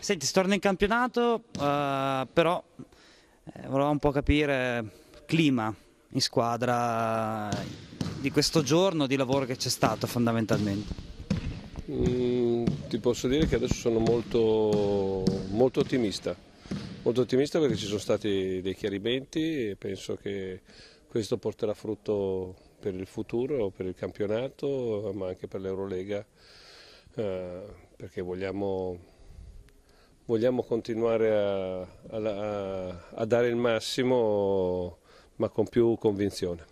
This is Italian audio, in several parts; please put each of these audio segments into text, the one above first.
Senti, si torna in campionato, uh, però eh, volevo un po' capire clima in squadra di questo giorno di lavoro che c'è stato fondamentalmente. Mm, ti posso dire che adesso sono molto, molto ottimista, molto ottimista perché ci sono stati dei chiarimenti e penso che questo porterà frutto per il futuro, per il campionato, ma anche per l'Eurolega, eh, perché vogliamo vogliamo continuare a, a, a dare il massimo ma con più convinzione.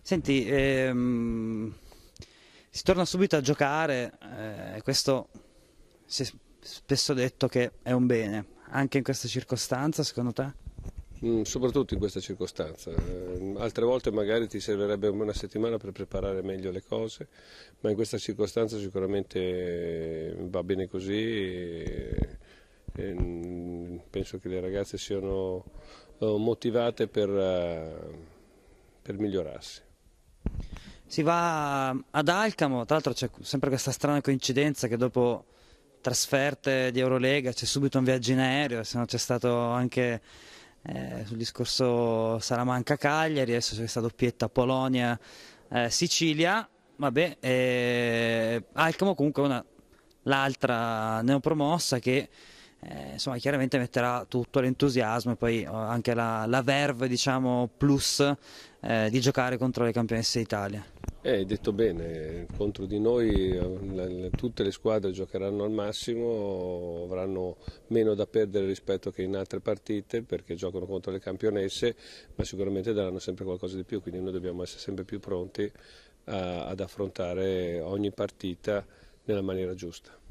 Senti, ehm, si torna subito a giocare, eh, questo si è spesso detto che è un bene, anche in questa circostanza secondo te? Mm, soprattutto in questa circostanza, eh, altre volte magari ti servirebbe una settimana per preparare meglio le cose, ma in questa circostanza sicuramente va bene così. Mm, penso che le ragazze siano eh, motivate per, eh, per migliorarsi. Si va ad Alcamo, tra l'altro c'è sempre questa strana coincidenza che dopo trasferte di Eurolega c'è subito un viaggio in aereo, se no c'è stato anche eh, sul discorso Salamanca-Cagliari, adesso c'è stata doppietta Polonia-Sicilia, eh, vabbè, eh, Alcamo comunque è l'altra neopromossa che eh, insomma chiaramente metterà tutto l'entusiasmo e poi eh, anche la, la verve diciamo plus eh, di giocare contro le campionesse d'Italia. Eh, detto bene, contro di noi eh, tutte le squadre giocheranno al massimo, avranno meno da perdere rispetto che in altre partite perché giocano contro le campionesse, ma sicuramente daranno sempre qualcosa di più, quindi noi dobbiamo essere sempre più pronti a, eh, ad affrontare ogni partita nella maniera giusta.